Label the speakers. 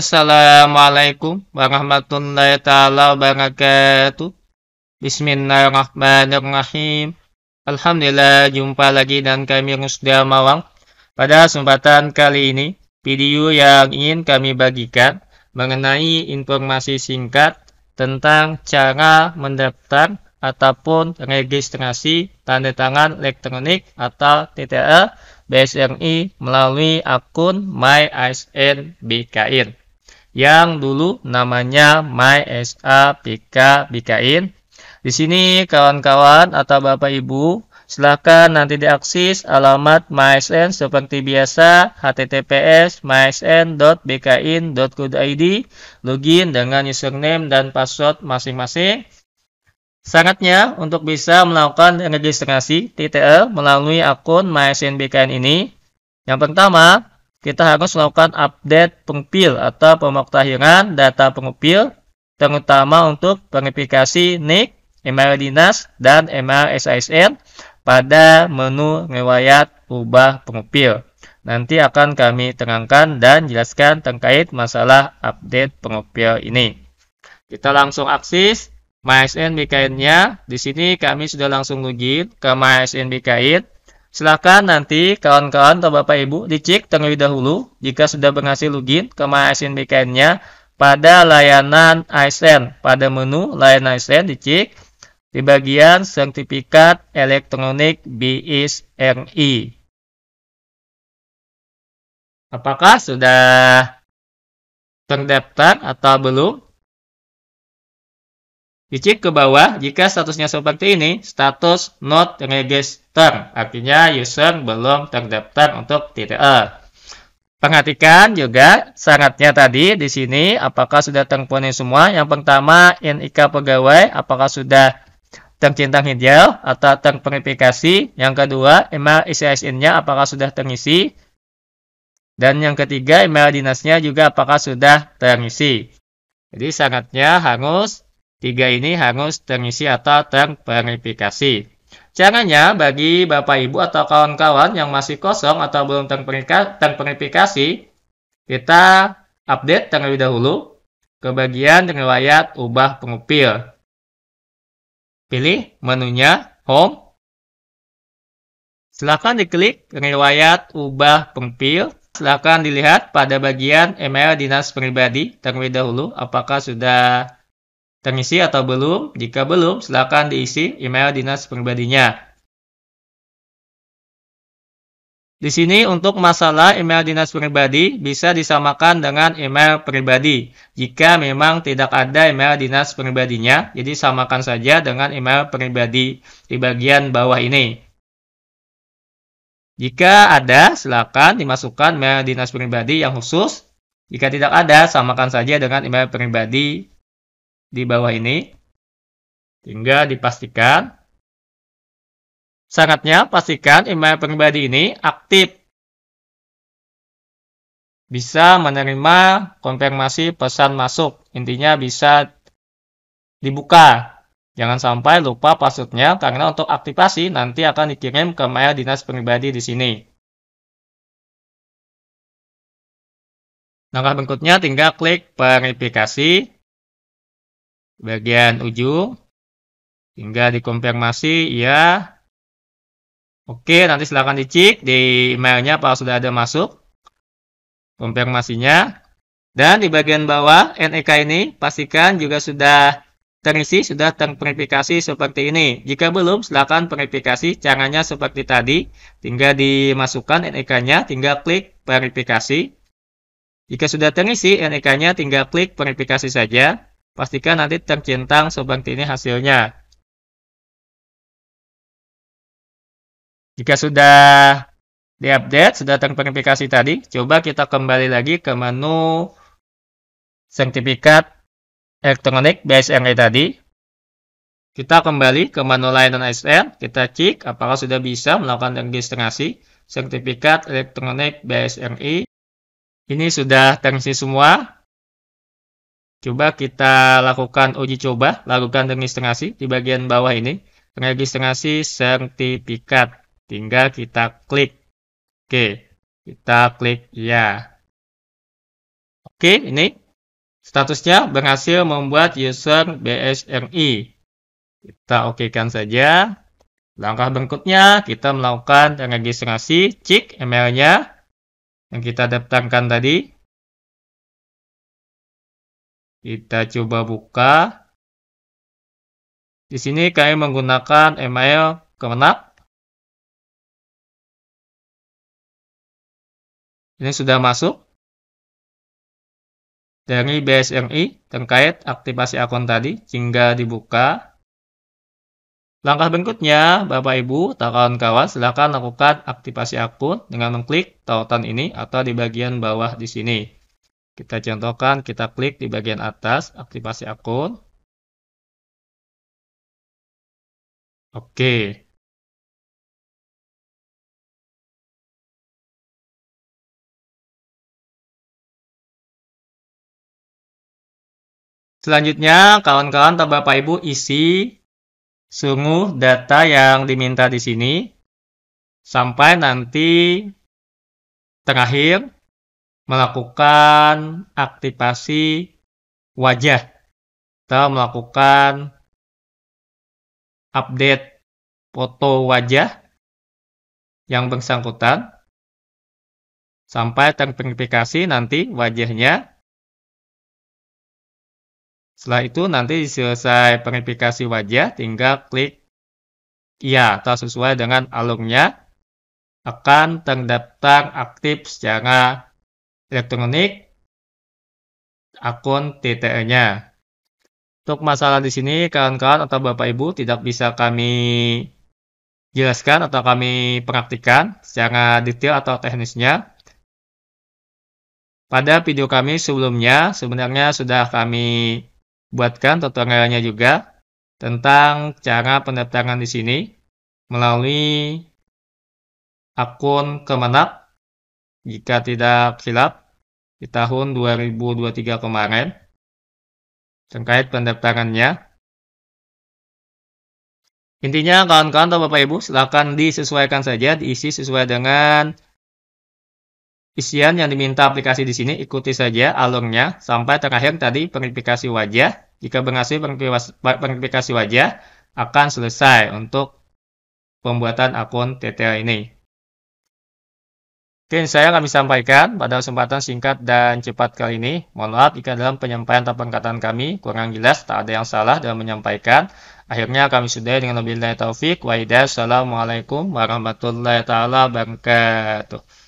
Speaker 1: Assalamualaikum warahmatullahi taala wabarakatuh. Bismillahirrahmanirrahim. Alhamdulillah jumpa lagi dan kami Rusda Mawang. Pada kesempatan kali ini, video yang ingin kami bagikan mengenai informasi singkat tentang cara mendaftar ataupun registrasi tanda tangan elektronik atau TTE BSRI melalui akun MyISN BKN yang dulu namanya MySAPK Di sini kawan-kawan atau Bapak Ibu Silahkan nanti diakses alamat MySN seperti biasa https mysn.bkin.co.id login dengan username dan password masing-masing. Sangatnya untuk bisa melakukan registrasi TTL melalui akun MySN BKN ini. Yang pertama, kita harus melakukan update pengupil atau pemaktahiran data pengupil, terutama untuk verifikasi NIK, email Dinas, dan email SISN pada menu riwayat ubah pengupil. Nanti akan kami terangkan dan jelaskan terkait masalah update pengupil ini. Kita langsung akses MySN BKN-nya. Di sini kami sudah langsung login ke MySN BKN. Silahkan nanti kawan-kawan atau Bapak Ibu dicek terlebih dahulu jika sudah berhasil login ke MyASN BKN-nya pada layanan ASN. Pada menu layanan ASN dicek di bagian sertifikat elektronik BIS
Speaker 2: Apakah sudah terdaftar atau belum? Dicek ke bawah jika statusnya seperti ini,
Speaker 1: status not register, artinya user belum terdaftar untuk TTE. Eh. Perhatikan juga syaratnya tadi di sini apakah sudah terpenuhi semua. Yang pertama NIK pegawai apakah sudah tercintang hijau atau terverifikasi. Yang kedua email ICSN-nya apakah sudah terisi. Dan yang ketiga email dinasnya juga apakah sudah terisi. Jadi syaratnya hangus Tiga ini harus terisi atau terverifikasi. Caranya bagi Bapak Ibu atau kawan-kawan yang masih kosong atau belum terverifikasi, kita update terlebih dahulu ke bagian riwayat ubah pengupil. Pilih menunya Home. Silakan diklik riwayat ubah pengupil. Silakan dilihat pada bagian email dinas pribadi terlebih dahulu apakah sudah terisi atau belum? Jika belum, silakan diisi email dinas pribadinya. Di sini untuk masalah email dinas pribadi bisa disamakan dengan email pribadi. Jika memang tidak ada email dinas pribadinya, jadi samakan saja dengan email pribadi di bagian bawah ini. Jika ada, silakan dimasukkan email dinas pribadi yang khusus. Jika tidak ada, samakan saja dengan email
Speaker 2: pribadi di bawah ini. Hingga dipastikan. sangatnya pastikan email pribadi ini aktif.
Speaker 1: Bisa menerima konfirmasi pesan masuk. Intinya bisa dibuka. Jangan sampai lupa passwordnya karena untuk aktivasi nanti akan dikirim ke mail dinas pribadi di sini.
Speaker 2: Langkah berikutnya tinggal klik verifikasi bagian ujung hingga dikonfirmasi
Speaker 1: ya oke nanti silahkan dicek di emailnya apa sudah ada masuk konfirmasinya dan di bagian bawah NEK ini pastikan juga sudah terisi sudah terverifikasi seperti ini jika belum silahkan verifikasi caranya seperti tadi tinggal dimasukkan NEK-nya tinggal klik verifikasi jika sudah terisi NEK-nya tinggal klik verifikasi
Speaker 2: saja Pastikan nanti tercentang seperti ini hasilnya. Jika sudah diupdate, sudah
Speaker 1: terverifikasi tadi, coba kita kembali lagi ke menu sertifikat elektronik BSRE tadi. Kita kembali ke menu layanan ASN, kita cek apakah sudah bisa melakukan registrasi sertifikat elektronik BSNI Ini sudah terisi semua, Coba kita lakukan uji coba, lakukan registrasi di bagian bawah ini. Registrasi sertifikat. Tinggal kita klik. Oke, kita klik ya. Oke, ini statusnya berhasil membuat user BSRI. Kita oke kan saja. Langkah berikutnya, kita melakukan registrasi, cek emailnya
Speaker 2: yang kita daftarkan tadi. Kita coba buka. Di sini kami menggunakan email Kemenak. Ini sudah masuk dari BSRI terkait aktivasi akun tadi sehingga dibuka. Langkah
Speaker 1: berikutnya, Bapak Ibu, tak kawan-kawan silakan lakukan aktivasi akun dengan mengklik tautan ini atau di bagian bawah di sini. Kita contohkan, kita klik di bagian atas,
Speaker 2: aktivasi akun. Oke. Selanjutnya, kawan-kawan atau Bapak Ibu isi sungguh data
Speaker 1: yang diminta di sini sampai nanti terakhir melakukan aktivasi
Speaker 2: wajah atau melakukan update foto wajah yang bersangkutan sampai terverifikasi nanti wajahnya.
Speaker 1: Setelah itu nanti selesai verifikasi wajah tinggal klik ya atau sesuai dengan alurnya akan terdaftar aktif secara elektronik akun TTE-nya. Untuk masalah di sini, kawan-kawan atau Bapak Ibu tidak bisa kami jelaskan atau kami praktikan secara detail atau teknisnya. Pada video kami sebelumnya, sebenarnya sudah kami buatkan tutorialnya juga tentang cara pendaftaran di sini melalui akun Kemenak
Speaker 2: jika tidak silap, di tahun 2023 kemarin, terkait pendaftarannya. Intinya
Speaker 1: kawan-kawan atau Bapak Ibu silakan disesuaikan saja, diisi sesuai dengan isian yang diminta aplikasi di sini, ikuti saja alurnya sampai terakhir tadi verifikasi wajah. Jika berhasil verifikasi wajah, akan selesai untuk pembuatan akun TTL ini. Mungkin saya kami sampaikan pada kesempatan singkat dan cepat kali ini. Mohon maaf jika dalam penyampaian atau perkataan kami kurang jelas, tak ada yang salah dalam menyampaikan. Akhirnya kami sudah dengan lebih taufik
Speaker 2: Waalaikumsalam, warahmatullahi wabarakatuh.